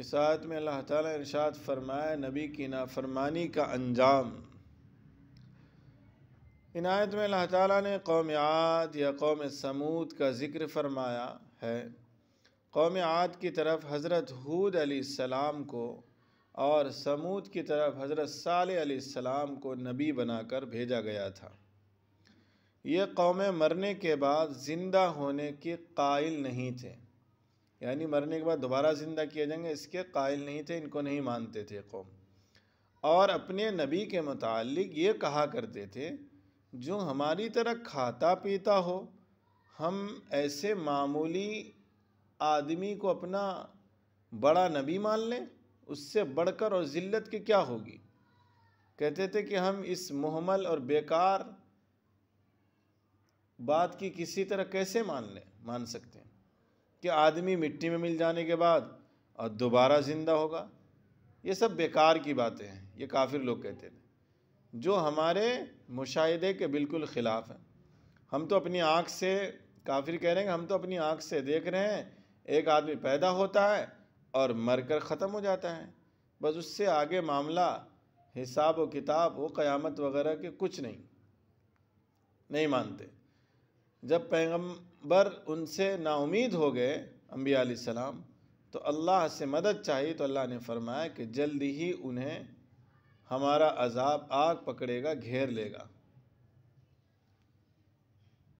इस आयत में अल्लाह ताला इरशाद फरमाया नबी की नाफरमानी का अंजाम इन आयत में अल्लाह ताला ने कौम आद या कौम समूद का ज़िक्र फरमाया है कौम आद की तरफ हज़रत हूद सलाम को और समूद की तरफ हज़रत साल सलाम को नबी बनाकर भेजा गया था ये कौमें मरने के बाद ज़िंदा होने के कायल नहीं थे यानी मरने के बाद दोबारा ज़िंदा किए जाएंगे इसके कायल नहीं थे इनको नहीं मानते थे कौम और अपने नबी के मतलब ये कहा करते थे जो हमारी तरह खाता पीता हो हम ऐसे मामूली आदमी को अपना बड़ा नबी मान लें उससे बढ़कर और ज़िल्त की क्या होगी कहते थे कि हम इस मुहमल और बेकार बात की किसी तरह कैसे मान लें मान सकते हैं कि आदमी मिट्टी में मिल जाने के बाद और दोबारा ज़िंदा होगा ये सब बेकार की बातें हैं ये काफिर लोग कहते थे जो हमारे मुशाहदे के बिल्कुल ख़िलाफ़ हैं हम तो अपनी आँख से काफिर कह रहे हैं हम तो अपनी आँख से देख रहे हैं एक आदमी पैदा होता है और मर कर ख़त्म हो जाता है बस उससे आगे मामला हिसाब व किताब वो क़यामत वगैरह के कुछ नहीं नहीं मानते जब पैगंबर उनसे नाउमीद हो गए अम्बिया सलाम तो अल्लाह से मदद चाहिए तो अल्लाह ने फरमाया कि जल्दी ही उन्हें हमारा अजाब आग पकड़ेगा घेर लेगा